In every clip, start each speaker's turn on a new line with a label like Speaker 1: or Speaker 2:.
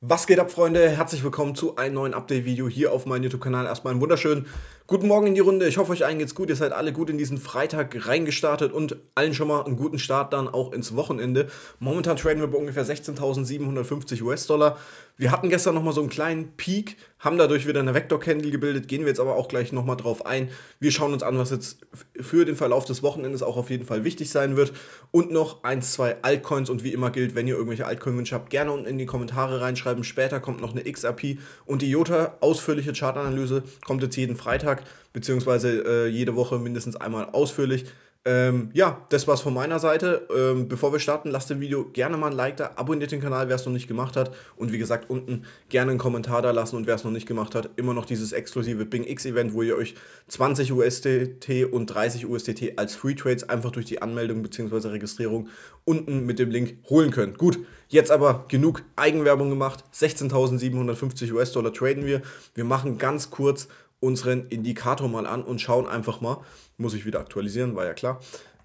Speaker 1: Was geht ab, Freunde? Herzlich willkommen zu einem neuen Update-Video hier auf meinem YouTube-Kanal. Erstmal einen wunderschönen guten Morgen in die Runde. Ich hoffe, euch allen geht's gut. Ihr seid alle gut in diesen Freitag reingestartet und allen schon mal einen guten Start dann auch ins Wochenende. Momentan traden wir bei ungefähr 16.750 US-Dollar. Wir hatten gestern nochmal so einen kleinen Peak, haben dadurch wieder eine Vector-Candle gebildet, gehen wir jetzt aber auch gleich nochmal drauf ein. Wir schauen uns an, was jetzt für den Verlauf des Wochenendes auch auf jeden Fall wichtig sein wird. Und noch ein, zwei Altcoins und wie immer gilt, wenn ihr irgendwelche Altcoin-Wünsche habt, gerne unten in die Kommentare reinschreiben. Später kommt noch eine XRP und die Jota Ausführliche Chartanalyse kommt jetzt jeden Freitag, beziehungsweise äh, jede Woche mindestens einmal ausführlich. Ähm, ja, das war's von meiner Seite. Ähm, bevor wir starten, lasst dem Video gerne mal ein Like da, abonniert den Kanal, wer es noch nicht gemacht hat. Und wie gesagt, unten gerne einen Kommentar da lassen und wer es noch nicht gemacht hat, immer noch dieses exklusive Bing X Event, wo ihr euch 20 USDT und 30 USDT als Free Trades einfach durch die Anmeldung bzw. Registrierung unten mit dem Link holen könnt. Gut, jetzt aber genug Eigenwerbung gemacht. 16.750 US-Dollar traden wir. Wir machen ganz kurz unseren Indikator mal an und schauen einfach mal, muss ich wieder aktualisieren, war ja klar.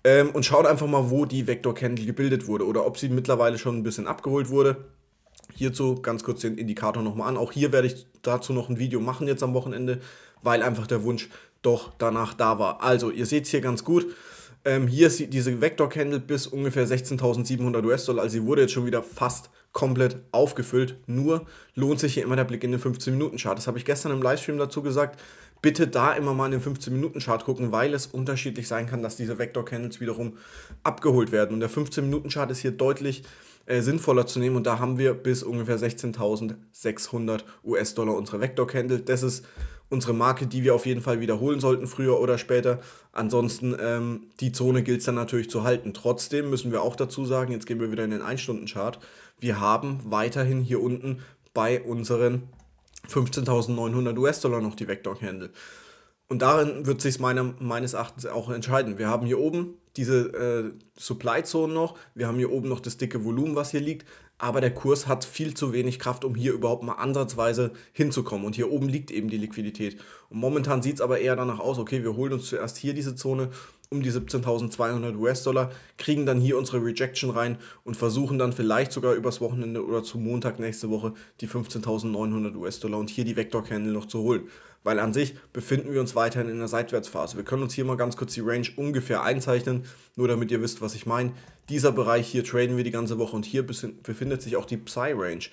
Speaker 1: Ähm, und schaut einfach mal, wo die Vector Candle gebildet wurde oder ob sie mittlerweile schon ein bisschen abgeholt wurde. Hierzu ganz kurz den Indikator nochmal an. Auch hier werde ich dazu noch ein Video machen jetzt am Wochenende, weil einfach der Wunsch doch danach da war. Also, ihr seht es hier ganz gut. Ähm, hier ist diese Vector-Candle bis ungefähr 16.700 US-Dollar. Also sie wurde jetzt schon wieder fast komplett aufgefüllt. Nur lohnt sich hier immer der Blick in den 15-Minuten-Chart. Das habe ich gestern im Livestream dazu gesagt. Bitte da immer mal in den 15-Minuten-Chart gucken, weil es unterschiedlich sein kann, dass diese Vector-Candles wiederum abgeholt werden. Und der 15-Minuten-Chart ist hier deutlich äh, sinnvoller zu nehmen. Und da haben wir bis ungefähr 16.600 US-Dollar unsere Vector-Candle. Das ist unsere Marke, die wir auf jeden Fall wiederholen sollten, früher oder später. Ansonsten, ähm, die Zone gilt es dann natürlich zu halten. Trotzdem müssen wir auch dazu sagen, jetzt gehen wir wieder in den 1-Stunden-Chart, wir haben weiterhin hier unten bei unseren 15.900 US-Dollar noch die vector candle und darin wird sich meiner, meines Erachtens auch entscheiden. Wir haben hier oben diese äh, Supply Zone noch, wir haben hier oben noch das dicke Volumen, was hier liegt, aber der Kurs hat viel zu wenig Kraft, um hier überhaupt mal ansatzweise hinzukommen. Und hier oben liegt eben die Liquidität. Und momentan sieht es aber eher danach aus, okay, wir holen uns zuerst hier diese Zone um die 17.200 US-Dollar, kriegen dann hier unsere Rejection rein und versuchen dann vielleicht sogar übers Wochenende oder zu Montag nächste Woche die 15.900 US-Dollar und hier die Vector Candle noch zu holen weil an sich befinden wir uns weiterhin in der Seitwärtsphase. Wir können uns hier mal ganz kurz die Range ungefähr einzeichnen, nur damit ihr wisst, was ich meine. Dieser Bereich hier traden wir die ganze Woche und hier befindet sich auch die Psy-Range.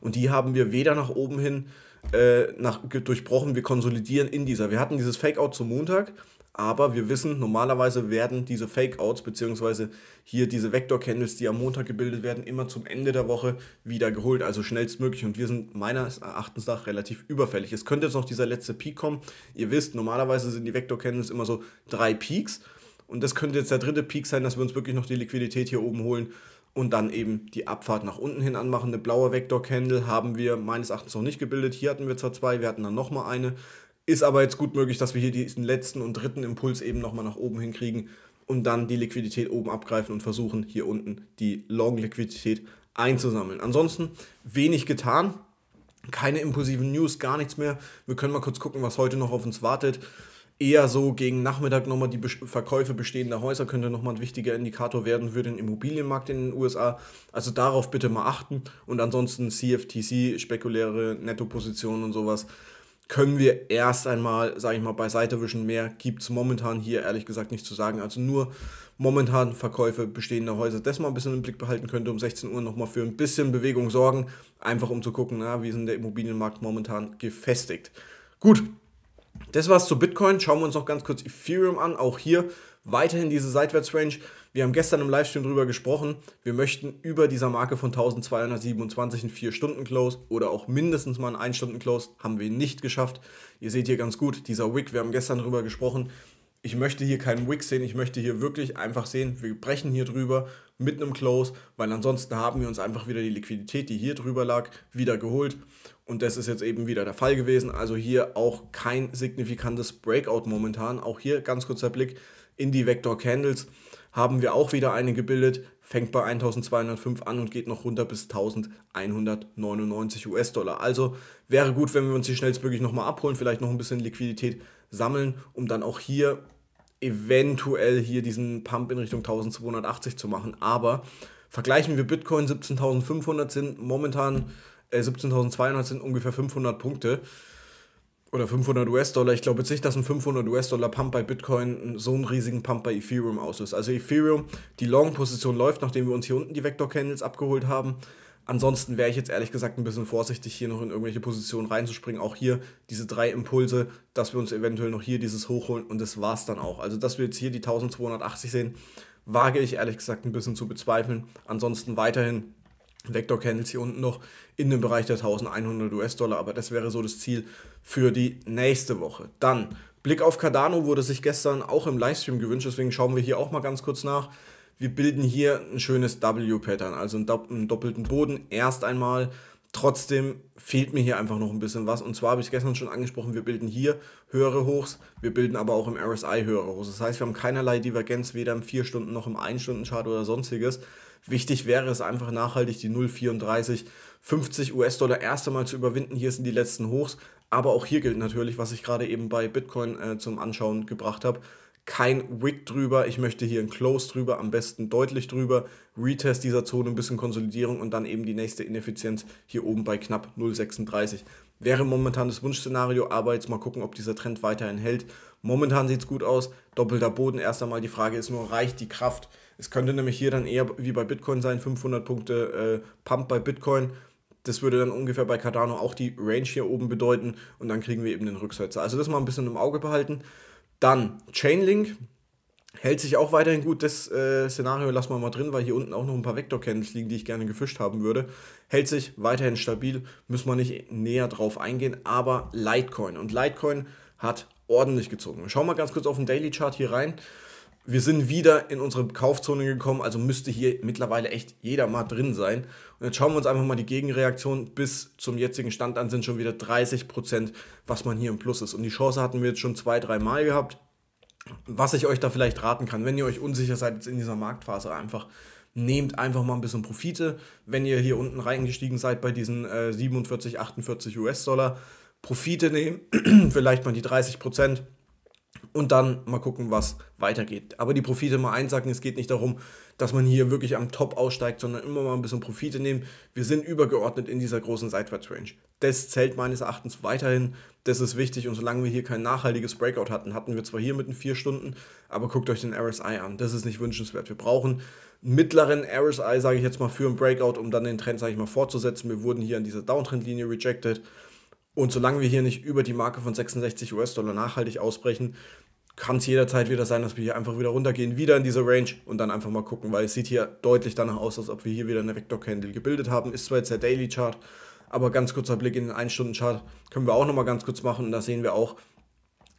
Speaker 1: Und die haben wir weder nach oben hin äh, nach, durchbrochen, wir konsolidieren in dieser. Wir hatten dieses Fakeout zum Montag, aber wir wissen, normalerweise werden diese Fake-Outs beziehungsweise hier diese Vector-Candles, die am Montag gebildet werden, immer zum Ende der Woche wieder geholt, also schnellstmöglich. Und wir sind meines Erachtens nach relativ überfällig. Es könnte jetzt noch dieser letzte Peak kommen. Ihr wisst, normalerweise sind die Vector-Candles immer so drei Peaks. Und das könnte jetzt der dritte Peak sein, dass wir uns wirklich noch die Liquidität hier oben holen und dann eben die Abfahrt nach unten hin anmachen. Eine blaue Vector Candle haben wir meines Erachtens noch nicht gebildet. Hier hatten wir zwar zwei, wir hatten dann nochmal eine. Ist aber jetzt gut möglich, dass wir hier diesen letzten und dritten Impuls eben nochmal nach oben hinkriegen und dann die Liquidität oben abgreifen und versuchen, hier unten die Long-Liquidität einzusammeln. Ansonsten wenig getan, keine impulsiven News, gar nichts mehr. Wir können mal kurz gucken, was heute noch auf uns wartet. Eher so gegen Nachmittag nochmal die Verkäufe bestehender Häuser könnte nochmal ein wichtiger Indikator werden für den Immobilienmarkt in den USA. Also darauf bitte mal achten und ansonsten CFTC, spekuläre Nettopositionen und sowas können wir erst einmal, sage ich mal, beiseite wischen. Mehr gibt es momentan hier ehrlich gesagt nicht zu sagen. Also nur momentan Verkäufe bestehender Häuser, das man ein bisschen im Blick behalten könnte, um 16 Uhr nochmal für ein bisschen Bewegung sorgen, einfach um zu gucken, na, wie ist denn der Immobilienmarkt momentan gefestigt. Gut, das war's zu Bitcoin. Schauen wir uns noch ganz kurz Ethereum an. Auch hier weiterhin diese Seitwärtsrange. Wir haben gestern im Livestream darüber gesprochen. Wir möchten über dieser Marke von 1227 einen 4-Stunden-Close oder auch mindestens mal einen 1-Stunden-Close. Haben wir nicht geschafft. Ihr seht hier ganz gut, dieser Wick, wir haben gestern darüber gesprochen, ich möchte hier keinen Wix sehen, ich möchte hier wirklich einfach sehen, wir brechen hier drüber mit einem Close, weil ansonsten haben wir uns einfach wieder die Liquidität, die hier drüber lag, wieder geholt. Und das ist jetzt eben wieder der Fall gewesen. Also hier auch kein signifikantes Breakout momentan. Auch hier ganz kurzer Blick in die Vector Candles haben wir auch wieder eine gebildet, fängt bei 1205 an und geht noch runter bis 1199 US-Dollar. Also wäre gut, wenn wir uns die schnellstmöglich nochmal abholen, vielleicht noch ein bisschen Liquidität sammeln, um dann auch hier eventuell hier diesen Pump in Richtung 1280 zu machen. Aber vergleichen wir Bitcoin 17.500 sind momentan äh, 17.200 sind ungefähr 500 Punkte oder 500 US-Dollar. Ich glaube jetzt nicht, dass ein 500 US-Dollar Pump bei Bitcoin so einen riesigen Pump bei Ethereum auslöst. Also Ethereum, die Long-Position läuft, nachdem wir uns hier unten die Vector Candles abgeholt haben. Ansonsten wäre ich jetzt ehrlich gesagt ein bisschen vorsichtig, hier noch in irgendwelche Positionen reinzuspringen. Auch hier diese drei Impulse, dass wir uns eventuell noch hier dieses hochholen und das war es dann auch. Also, dass wir jetzt hier die 1280 sehen, wage ich ehrlich gesagt ein bisschen zu bezweifeln. Ansonsten weiterhin Vector Candles hier unten noch in dem Bereich der 1100 US-Dollar, aber das wäre so das Ziel für die nächste Woche. Dann Blick auf Cardano wurde sich gestern auch im Livestream gewünscht, deswegen schauen wir hier auch mal ganz kurz nach wir bilden hier ein schönes W-Pattern, also einen, doppelten Boden erst einmal. Trotzdem fehlt mir hier einfach noch ein bisschen was. Und zwar habe ich gestern schon angesprochen, wir bilden hier höhere Hochs, wir bilden aber auch im RSI höhere Hochs. Das heißt, wir haben keinerlei Divergenz, weder im 4-Stunden- noch im 1-Stunden-Chart oder sonstiges. Wichtig wäre es einfach nachhaltig, die 0,34, 50 US-Dollar erst einmal zu überwinden. Hier sind die letzten Hochs. Aber auch hier gilt natürlich, was ich gerade eben bei Bitcoin äh, zum Anschauen gebracht habe kein Wick drüber, ich möchte hier ein Close drüber, am besten deutlich drüber, Retest dieser Zone, ein bisschen Konsolidierung und dann eben die nächste Ineffizienz hier oben bei knapp 0,36. Wäre momentan das Wunschszenario, aber jetzt mal gucken, ob dieser Trend weiterhin hält. Momentan sieht es gut aus, doppelter Boden, erst einmal die Frage ist nur, reicht die Kraft? Es könnte nämlich hier dann eher wie bei Bitcoin sein, 500 Punkte äh, Pump bei Bitcoin, das würde dann ungefähr bei Cardano auch die Range hier oben bedeuten und dann kriegen wir eben den Rücksetzer. Also das mal ein bisschen im Auge behalten. Dann Chainlink hält sich auch weiterhin gut. Das äh, Szenario lassen wir mal drin, weil hier unten auch noch ein paar Vektor-Candles liegen, die ich gerne gefischt haben würde. Hält sich weiterhin stabil, müssen wir nicht näher drauf eingehen, aber Litecoin. Und Litecoin hat ordentlich gezogen. Wir schauen mal ganz kurz auf den Daily Chart hier rein. Wir sind wieder in unsere Kaufzone gekommen, also müsste hier mittlerweile echt jeder mal drin sein. Und jetzt schauen wir uns einfach mal die Gegenreaktion. Bis zum jetzigen Stand an sind schon wieder 30%, was man hier im Plus ist. Und die Chance hatten wir jetzt schon zwei, drei Mal gehabt. Was ich euch da vielleicht raten kann, wenn ihr euch unsicher seid jetzt in dieser Marktphase einfach, nehmt einfach mal ein bisschen Profite. Wenn ihr hier unten reingestiegen seid bei diesen äh, 47, 48 US-Dollar, Profite nehmen, vielleicht mal die 30 und dann mal gucken, was weitergeht. Aber die Profite mal einsacken. Es geht nicht darum, dass man hier wirklich am Top aussteigt, sondern immer mal ein bisschen Profite nehmen. Wir sind übergeordnet in dieser großen Seitwärtsrange. Das zählt meines Erachtens weiterhin. Das ist wichtig. Und solange wir hier kein nachhaltiges Breakout hatten, hatten wir zwar hier mit den vier Stunden, aber guckt euch den RSI an. Das ist nicht wünschenswert. Wir brauchen mittleren RSI, sage ich jetzt mal, für ein Breakout, um dann den Trend, sage ich mal, fortzusetzen. Wir wurden hier an dieser Downtrendlinie rejected. Und solange wir hier nicht über die Marke von 66 US-Dollar nachhaltig ausbrechen, kann es jederzeit wieder sein, dass wir hier einfach wieder runtergehen, wieder in diese Range und dann einfach mal gucken, weil es sieht hier deutlich danach aus, als ob wir hier wieder eine Vektor-Candle gebildet haben. Ist zwar jetzt der Daily Chart, aber ganz kurzer Blick in den 1-Stunden-Chart können wir auch nochmal ganz kurz machen und da sehen wir auch,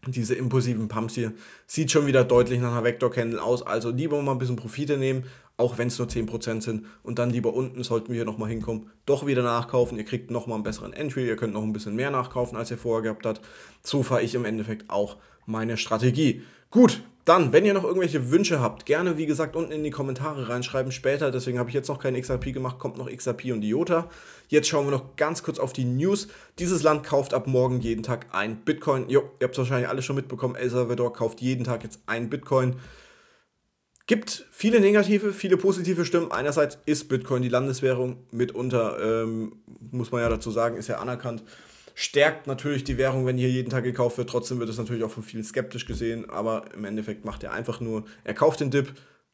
Speaker 1: diese impulsiven Pumps hier. Sieht schon wieder deutlich nach einer Vector-Candle aus. Also lieber mal ein bisschen Profite nehmen, auch wenn es nur 10% sind. Und dann lieber unten, sollten wir hier nochmal hinkommen, doch wieder nachkaufen. Ihr kriegt nochmal einen besseren Entry. Ihr könnt noch ein bisschen mehr nachkaufen, als ihr vorher gehabt habt. So fahre ich im Endeffekt auch meine Strategie. Gut, dann, wenn ihr noch irgendwelche Wünsche habt, gerne wie gesagt unten in die Kommentare reinschreiben später. Deswegen habe ich jetzt noch kein XRP gemacht, kommt noch XRP und IOTA. Jetzt schauen wir noch ganz kurz auf die News. Dieses Land kauft ab morgen jeden Tag ein Bitcoin. Jo, ihr habt es wahrscheinlich alle schon mitbekommen. El Salvador kauft jeden Tag jetzt ein Bitcoin. Gibt viele negative, viele positive Stimmen. Einerseits ist Bitcoin die Landeswährung, mitunter ähm, muss man ja dazu sagen, ist ja anerkannt stärkt natürlich die Währung, wenn hier jeden Tag gekauft wird. Trotzdem wird es natürlich auch von vielen skeptisch gesehen, aber im Endeffekt macht er einfach nur, er kauft den Dip,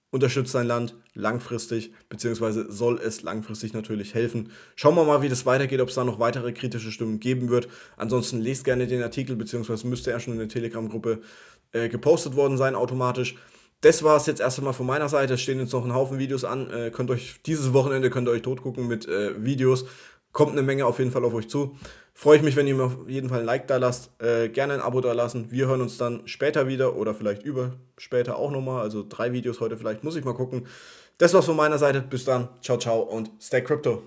Speaker 1: unterstützt sein Land langfristig, beziehungsweise soll es langfristig natürlich helfen. Schauen wir mal, wie das weitergeht, ob es da noch weitere kritische Stimmen geben wird. Ansonsten lest gerne den Artikel, beziehungsweise müsste er schon in der Telegram-Gruppe äh, gepostet worden sein, automatisch. Das war es jetzt erst einmal von meiner Seite. Es stehen jetzt noch ein Haufen Videos an. Äh, könnt euch dieses Wochenende könnt ihr euch totgucken mit äh, Videos. Kommt eine Menge auf jeden Fall auf euch zu. Freue ich mich, wenn ihr mir auf jeden Fall ein Like da lasst, äh, gerne ein Abo da lassen. Wir hören uns dann später wieder oder vielleicht über später auch nochmal. Also drei Videos heute vielleicht, muss ich mal gucken. Das war's von meiner Seite. Bis dann. Ciao, ciao und stay crypto.